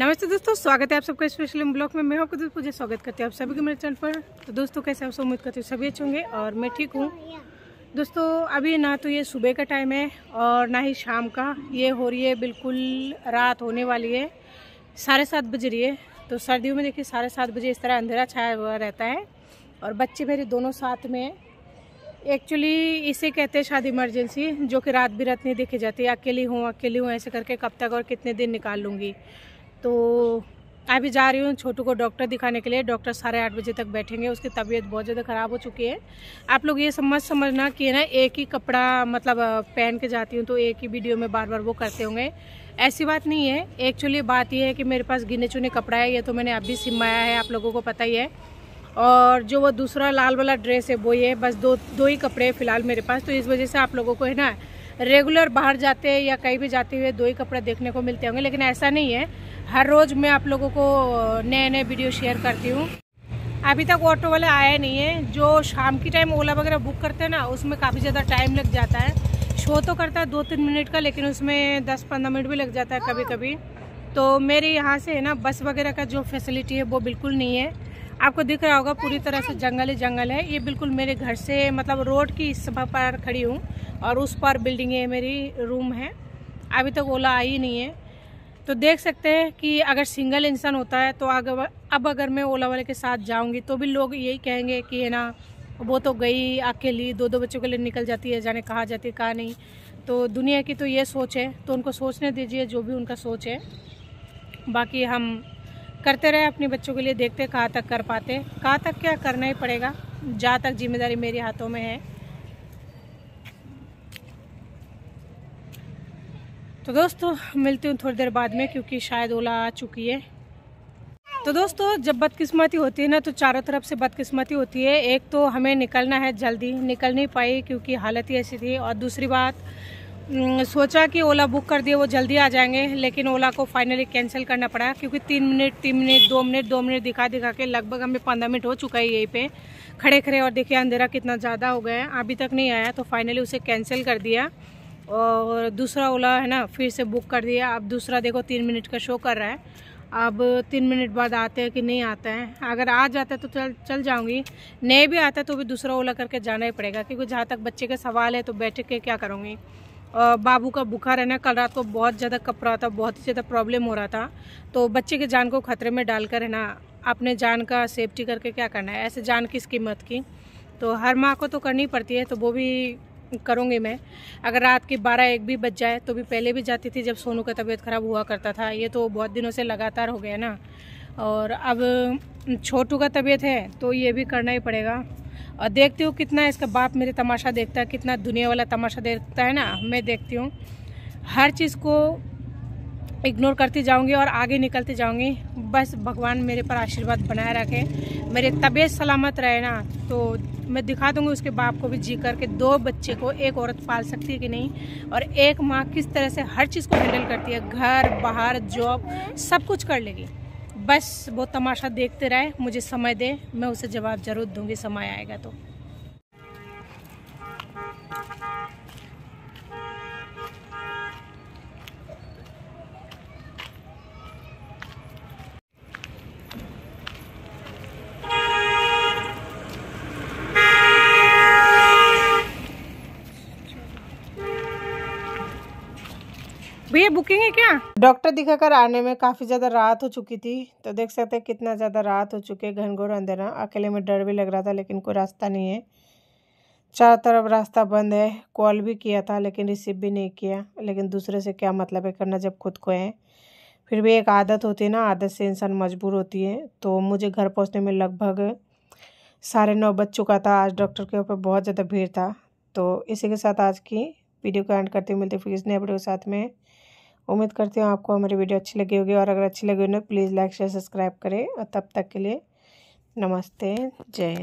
नमस्ते दोस्तों स्वागत है आप सबका स्पेशल ब्लॉग में मैं आपको दोस्तों मुझे स्वागत करती हूँ आप सभी के मेरे चैनल पर तो दोस्तों कैसे आप सब उम्मीद करती हूँ सभी अच्छे होंगे और मैं ठीक हूँ दोस्तों अभी ना तो ये सुबह का टाइम है और ना ही शाम का ये हो रही है बिल्कुल रात होने वाली है साढ़े सात बज रही है तो सर्दियों में देखिए साढ़े सात बजे इस तरह अंधेरा छाया हुआ रहता है और बच्चे मेरे दोनों साथ में एक्चुअली इसे कहते हैं शादी इमरजेंसी जो कि रात भी रात नहीं देखी जाती अकेली हूँ अकेली हूँ ऐसे करके कब तक और कितने दिन निकाल लूँगी तो अभी जा रही हूँ छोटू को डॉक्टर दिखाने के लिए डॉक्टर साढ़े आठ बजे तक बैठेंगे उसकी तबीयत बहुत ज़्यादा ख़राब हो चुकी है आप लोग ये समझ समझना कि ना एक ही कपड़ा मतलब पहन के जाती हूँ तो एक ही वीडियो में बार बार वो करते होंगे ऐसी बात नहीं है एक्चुअली बात यह है कि मेरे पास गिने चुने कपड़ा है ये तो मैंने अभी सिमाया है आप लोगों को पता ही है और जो वो दूसरा लाल वाला ड्रेस है वो ये बस दो दो ही कपड़े हैं फ़िलहाल मेरे पास तो इस वजह से आप लोगों को है ना रेगुलर बाहर जाते या कहीं भी जाते हुए दो ही कपड़े देखने को मिलते होंगे लेकिन ऐसा नहीं है हर रोज़ मैं आप लोगों को नए नए वीडियो शेयर करती हूँ अभी तक ऑटो वाले आए नहीं है जो शाम की टाइम ओला वगैरह बुक करते हैं ना उसमें काफ़ी ज़्यादा टाइम लग जाता है शो तो करता है दो तीन मिनट का लेकिन उसमें दस पंद्रह मिनट भी लग जाता है कभी कभी तो मेरे यहाँ से है ना बस वगैरह का जो फैसिलिटी है वो बिल्कुल नहीं है आपको दिख रहा होगा पूरी तरह से जंगल ही जंगल है ये बिल्कुल मेरे घर से मतलब रोड की इस सभा पर खड़ी हूँ और उस पर बिल्डिंग है मेरी रूम है अभी तक ओला आई नहीं है तो देख सकते हैं कि अगर सिंगल इंसान होता है तो अगर अब अगर मैं ओला वाले के साथ जाऊंगी तो भी लोग यही कहेंगे कि है ना वो तो गई अकेली दो दो बच्चों के लिए निकल जाती है जाने कहाँ जाती है कहाँ नहीं तो दुनिया की तो ये सोच है तो उनको सोचने दीजिए जो भी उनका सोच है बाकी हम करते रहे अपने बच्चों के लिए देखते कहाँ तक कर पाते कहाँ तक क्या करना ही पड़ेगा जहाँ तक जिम्मेदारी मेरे हाथों में है तो दोस्तों मिलती हूँ थोड़ी देर बाद में क्योंकि शायद ओला आ चुकी है तो दोस्तों जब बदकिस्मती होती है ना तो चारों तरफ से बदकिस्मती होती है एक तो हमें निकलना है जल्दी निकल नहीं पाई क्योंकि हालत ही ऐसी थी और दूसरी बात सोचा कि ओला बुक कर दिए वो जल्दी आ जाएंगे लेकिन ओला को फाइनली कैंसिल करना पड़ा क्योंकि तीन मिनट तीन मिनट दो मिनट दो मिनट दिखा दिखा के लगभग हमें पंद्रह मिनट हो चुका है यहीं पे खड़े खड़े और देखिए अंधेरा कितना ज़्यादा हो गया है अभी तक नहीं आया तो फाइनली उसे कैंसिल कर दिया और दूसरा ओला है ना फिर से बुक कर दिया अब दूसरा देखो तीन मिनट का शो कर रहा है अब तीन मिनट बाद आते हैं कि नहीं आते हैं अगर आ जाता है तो चल चल जाऊँगी नहीं भी आता तो भी दूसरा ओला करके जाना ही पड़ेगा क्योंकि जहाँ तक बच्चे का सवाल है तो बैठ के क्या करूँगी और बाबू का बुखार है ना कल रात को बहुत ज़्यादा कप रहा था बहुत ही ज़्यादा प्रॉब्लम हो रहा था तो बच्चे के जान को खतरे में डालकर है ना अपने जान का सेफ्टी करके क्या करना है ऐसे जान किस कीमत की तो हर माँ को तो करनी पड़ती है तो वो भी करूँगी मैं अगर रात के बारह एक भी बज जाए तो भी पहले भी जाती थी जब सोनू का तबीयत ख़राब हुआ करता था ये तो बहुत दिनों से लगातार हो गया ना और अब छोटू का तबीयत है तो ये भी करना ही पड़ेगा और देखती हूँ कितना इसका बाप मेरे तमाशा देखता है कितना दुनिया वाला तमाशा देखता है ना मैं देखती हूँ हर चीज़ को इग्नोर करती जाऊंगी और आगे निकलती जाऊंगी बस भगवान मेरे पर आशीर्वाद बनाए रखें मेरी तबीयत सलामत रहे ना तो मैं दिखा दूंगी उसके बाप को भी जी करके दो बच्चे को एक औरत पाल सकती है कि नहीं और एक माँ किस तरह से हर चीज़ को हैंडल करती है घर बाहर जॉब सब कुछ कर लेगी बस वो तमाशा देखते रहे मुझे समय दे मैं उसे जवाब जरूर दूंगी समय आएगा तो भैया बुकिंग है क्या डॉक्टर दिखाकर आने में काफ़ी ज़्यादा रात हो चुकी थी तो देख सकते हैं कितना ज़्यादा रात हो चुके घनघोर अंधेरा अकेले में डर भी लग रहा था लेकिन कोई रास्ता नहीं है चारों तरफ रास्ता बंद है कॉल भी किया था लेकिन रिसीव भी नहीं किया लेकिन दूसरे से क्या मतलब है करना जब खुद को है फिर भी एक आदत होती है ना आदत से इंसान मजबूर होती है तो मुझे घर पहुँचने में लगभग साढ़े नौ बज चुका था आज डॉक्टर के ऊपर बहुत ज़्यादा भीड़ था तो इसी के साथ आज की वीडियो को एंड करते हुए मिलते फिर नए अपडियो के साथ में उम्मीद करती हूँ आपको हमारी वीडियो अच्छी लगी होगी और अगर अच्छी लगी हो ना प्लीज़ लाइक शेयर सब्सक्राइब करें और तब तक के लिए नमस्ते जय